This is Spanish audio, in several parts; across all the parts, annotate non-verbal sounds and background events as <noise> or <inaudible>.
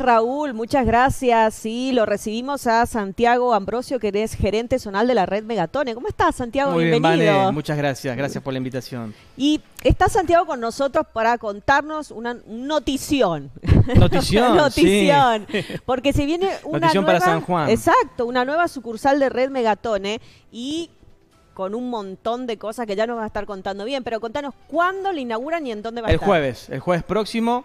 Raúl, muchas gracias. y lo recibimos a Santiago Ambrosio, que es gerente zonal de la red Megatone. ¿Cómo estás, Santiago? Bienvenido. muchas gracias, gracias por la invitación. Y está Santiago con nosotros para contarnos una notición. Notición. <laughs> notición. Porque se viene una notición para San Juan. Exacto, una nueva sucursal de red Megatone y con un montón de cosas que ya nos va a estar contando bien, pero contanos cuándo la inauguran y en dónde va a estar. El jueves, el jueves próximo,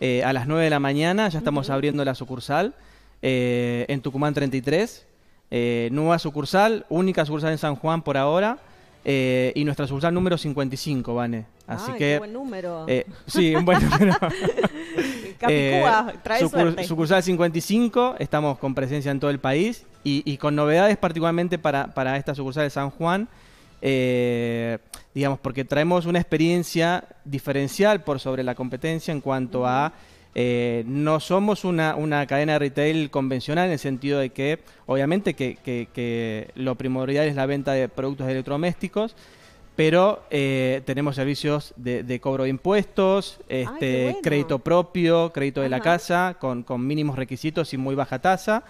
eh, a las 9 de la mañana, ya estamos abriendo la sucursal eh, en Tucumán 33. Eh, nueva sucursal, única sucursal en San Juan por ahora. y nuestra sucursal número 55, Vane. Así que. buen número. sí, un buen <laughs> número. Capicúa, trae suerte. Sucursal 55, estamos con presencia en todo el país y, con novedades particularmente para, para esta sucursal de San Juan eh, digamos, porque traemos una experiencia diferencial por sobre la competencia en cuanto a... Eh, no somos una, una, cadena de retail convencional en el sentido de que, obviamente, que, que, lo primordial es la venta de productos electrodomésticos, pero eh, tenemos servicios de, cobro de impuestos, este, crédito propio, crédito de la casa, con, con, mínimos requisitos y muy baja tasa.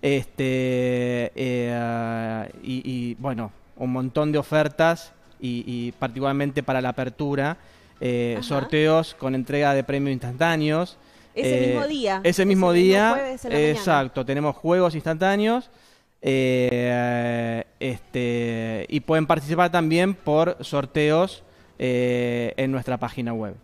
Este, eh, y, bueno, un montón de ofertas y, particularmente para la apertura, eh, sorteos con entrega de premios instantáneos. Ese eh, mismo día. Ese mismo día. exacto, tenemos juegos instantáneos. Eh, este, y pueden participar también por sorteos en nuestra página web.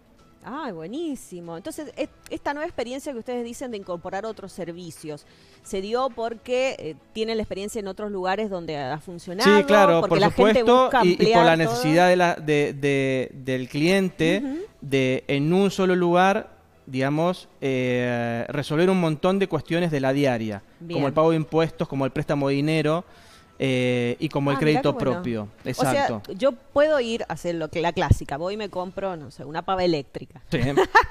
Ah, buenísimo. Entonces, esta nueva experiencia que ustedes dicen de incorporar otros servicios, ¿se dio porque eh, tienen la experiencia en otros lugares donde ha funcionado? Sí, claro, por supuesto, y, por la necesidad de del cliente de en un solo lugar digamos, eh, resolver un montón de cuestiones de la diaria, como el pago de impuestos, como el préstamo de dinero. Eh, y como el ah, crédito propio. Exacto. yo puedo ir a hacer lo que la clásica, voy y me compro, no sé, una pava eléctrica. Sí.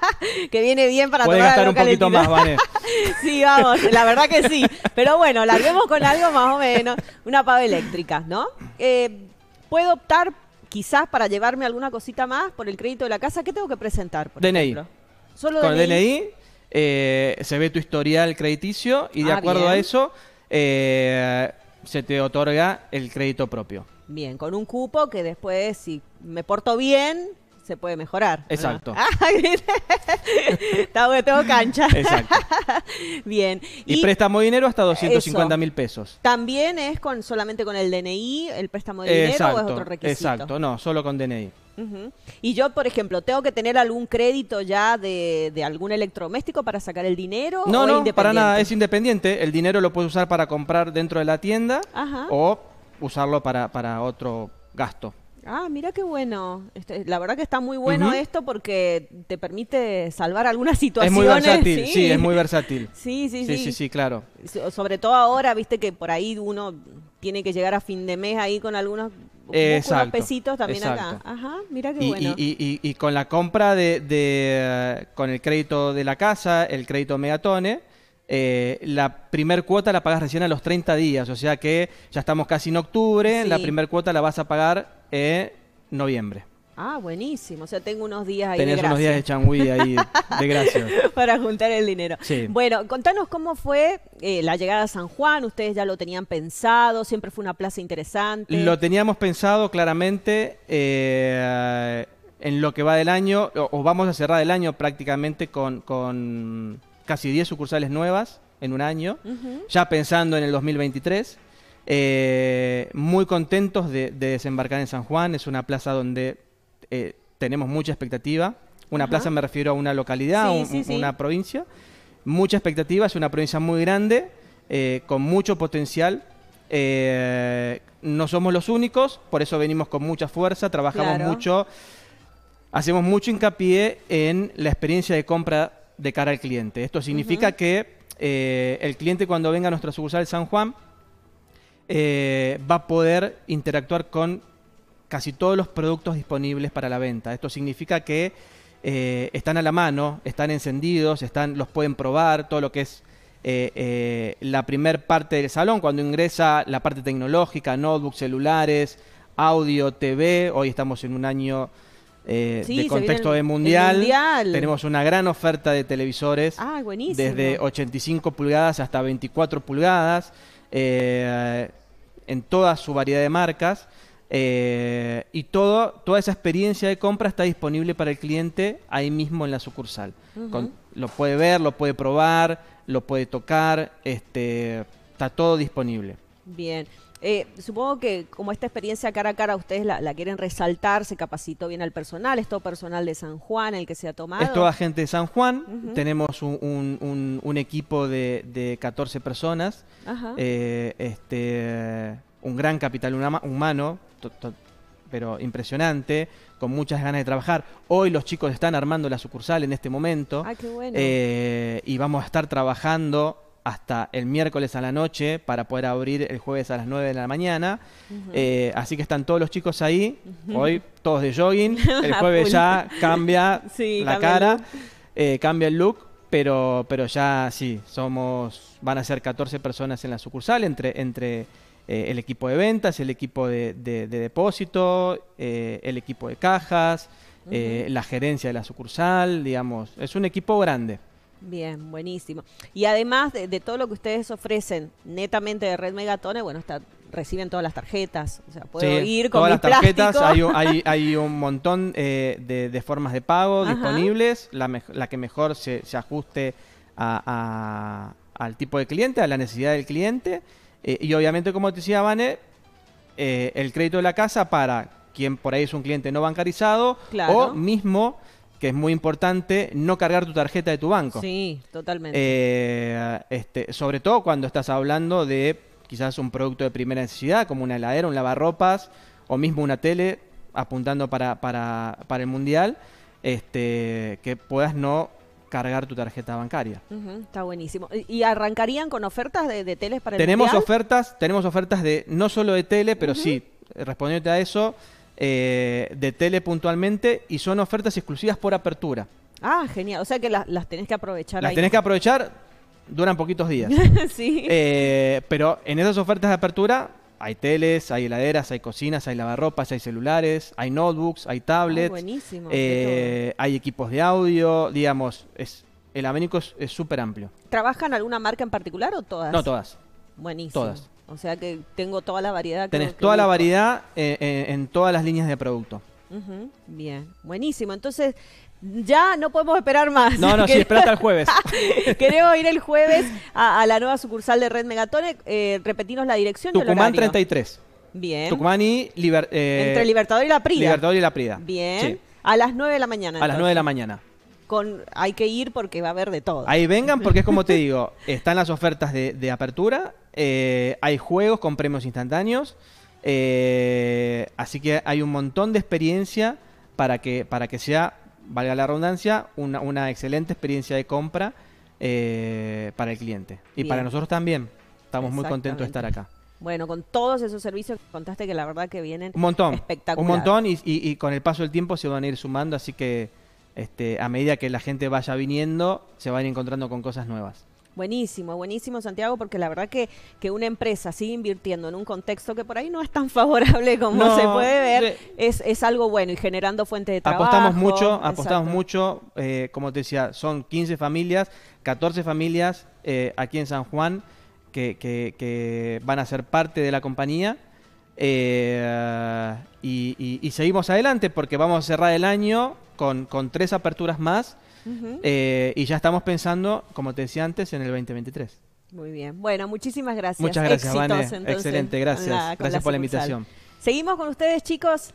<laughs> que viene bien para Puedes gastar un poquito más, vale. <laughs> sí, vamos, la verdad que sí. Pero bueno, la con algo más o menos, una pava eléctrica, ¿no? Eh, puedo optar quizás para llevarme alguna cosita más por el crédito de la casa. ¿Qué tengo que presentar? Por DNI. Solo con DNI. el DNI eh, se ve tu historial crediticio y de ah, acuerdo a eso se te otorga el crédito propio. Bien, con un cupo que después, si me porto bien, se puede mejorar. Exacto. <laughs> Ah, tengo cancha. Exacto. <laughs> Bien. Y, préstamo de dinero hasta 250 mil pesos. ¿También es con solamente con el DNI el préstamo de dinero o es otro requisito? Exacto, no, solo con DNI. Y yo, por ejemplo, ¿tengo que tener algún crédito ya de, de algún electrodoméstico para sacar el dinero? No, no, para nada, es independiente. El dinero lo puedo usar para comprar dentro de la tienda o usarlo para, para otro gasto. Ah, mira qué bueno. Este, la verdad que está muy bueno esto porque te permite salvar algunas situaciones. Es muy versátil, sí, es muy versátil. <laughs> Sí sí, sí, sí, claro. Sobre todo ahora, viste que por ahí uno tiene que llegar a fin de mes ahí con algunos pesitos también acá. Ajá, mira qué bueno. Y, con la compra de, con el crédito de la casa, el crédito Megatone, eh, la primer cuota la pagas recién a los 30 días, o sea que ya estamos casi en octubre, la primer cuota la vas a pagar noviembre. Ah, buenísimo. O sea, tengo unos días ahí. Tenés unos días de changüí ahí, de gracia. <laughs> Para juntar el dinero. Sí. Bueno, contanos cómo fue eh, la llegada a San Juan. Ustedes ya lo tenían pensado, siempre fue una plaza interesante. Lo teníamos pensado claramente eh, en lo que va del año, o, vamos a cerrar el año prácticamente con, casi 10 sucursales nuevas en un año, ya pensando en el 2023. Eh, muy contentos de, desembarcar en San Juan, es una plaza donde eh, tenemos mucha expectativa. Una plaza me refiero a una localidad, una provincia. Mucha expectativa, es una provincia muy grande, eh, con mucho potencial. no somos los únicos, por eso venimos con mucha fuerza, trabajamos mucho, hacemos mucho hincapié en la experiencia de compra de cara al cliente. Esto significa que el cliente cuando venga a nuestra sucursal de San Juan, eh, va a poder interactuar con casi todos los productos disponibles para la venta. Esto significa que eh, están a la mano, están encendidos, están, los pueden probar, todo lo que es eh, la primer parte del salón, cuando ingresa la parte tecnológica, notebooks, celulares, audio, TV, hoy estamos en un año de contexto de mundial. Tenemos una gran oferta de televisores. Ah, desde 85 pulgadas hasta 24 pulgadas. Eh, en toda su variedad de marcas. Eh, y todo, toda esa experiencia de compra está disponible para el cliente ahí mismo en la sucursal. lo puede ver, lo puede probar, lo puede tocar, este, está todo disponible. Bien, eh, supongo que como esta experiencia cara a cara ustedes la, quieren resaltar, se capacitó bien al personal, es todo personal de San Juan el que se ha tomado. Es toda gente de San Juan, tenemos un, equipo de, 14 personas, eh, este, un gran capital humano, pero impresionante, con muchas ganas de trabajar. Hoy los chicos están armando la sucursal en este momento. Ah, eh, y vamos a estar trabajando hasta el miércoles a la noche para poder abrir el jueves a las 9 de la mañana. Eh, así que están todos los chicos ahí, hoy todos de jogging, <laughs> el jueves ya cambia <laughs> la cara, eh, cambia el look, pero, pero ya sí, somos, van a ser 14 personas en la sucursal entre... entre eh, el equipo de ventas, el equipo de, depósito, el equipo de cajas, la gerencia de la sucursal, digamos, es un equipo grande. Bien, buenísimo. Y además de, todo lo que ustedes ofrecen netamente de Red Megatone, bueno, está, reciben todas las tarjetas. O sea, puedo ir con todas las tarjetas. Hay, hay, <laughs> hay, un montón eh, de, formas de pago disponibles. La, que mejor se, ajuste al tipo de cliente, a la necesidad del cliente. Eh, y obviamente, como te decía Vane, eh, el crédito de la casa para quien por ahí es un cliente no bancarizado o mismo que es muy importante no cargar tu tarjeta de tu banco. Sí, totalmente. Eh, este, sobre todo cuando estás hablando de quizás un producto de primera necesidad, como una heladera, un lavarropas, o mismo una tele apuntando para, el mundial, este, que puedas no cargar tu tarjeta bancaria. está buenísimo. ¿Y arrancarían con ofertas de, de teles para el tenemos Ofertas, tenemos ofertas de no solo de tele, pero sí, respondiéndote a eso, eh, de tele puntualmente y son ofertas exclusivas por apertura. Ah, genial. O sea que las, las tenés que aprovechar. Las tenés que aprovechar, duran poquitos días. <laughs> sí. Eh, pero en esas ofertas de apertura hay teles, hay heladeras, hay cocinas, hay lavarropas, hay celulares, hay notebooks, hay tablets. Ah, buenísimo. Eh, hay equipos de audio, digamos, es, el abanico es súper amplio. ¿Trabajan alguna marca en particular o todas? No, todas. Buenísimo. Todas. O sea que tengo toda la variedad. Que Tenés toda la variedad eh, eh, en todas las líneas de producto. Bien, buenísimo. Entonces, ya no podemos esperar más. No, no, sí, espera hasta el jueves. <laughs> Queremos ir el jueves a, la nueva sucursal de Red Megatone. Eh, repetimos la dirección. Tucumán 33. Bien. Tucumán y... Entre Libertador y La Prida. Libertador y La Prida. Bien. A las 9 de la mañana. A las 9 de la mañana hay que ir porque va a haber de todo. Ahí vengan porque es como te <laughs> digo, están las ofertas de, apertura, eh, hay juegos con premios instantáneos, eh, así que hay un montón de experiencia para que, para que sea, valga la redundancia, una, excelente experiencia de compra eh, para el cliente. Y para nosotros también, estamos muy contentos de estar acá. Bueno, con todos esos servicios contaste que la verdad que vienen un espectacular. Un montón y con el paso del tiempo se van a ir sumando, así que este, a medida que la gente vaya viniendo, se van encontrando con cosas nuevas. Buenísimo, buenísimo Santiago, porque la verdad que, una empresa sigue invirtiendo en un contexto que por ahí no es tan <laughs> favorable como se puede ver, es, algo bueno y generando fuente de trabajo. Apostamos mucho, apostamos mucho, eh, como te decía, son 15 familias, 14 familias eh, aquí en San Juan que van a ser parte de la compañía eh, y, seguimos adelante porque vamos a cerrar el año con, tres aperturas más eh, y ya estamos pensando, como te decía antes, en el 2023. Muy bien. Bueno, muchísimas gracias. Muchas gracias, Excelente, gracias. gracias por la invitación. Seguimos con ustedes, chicos.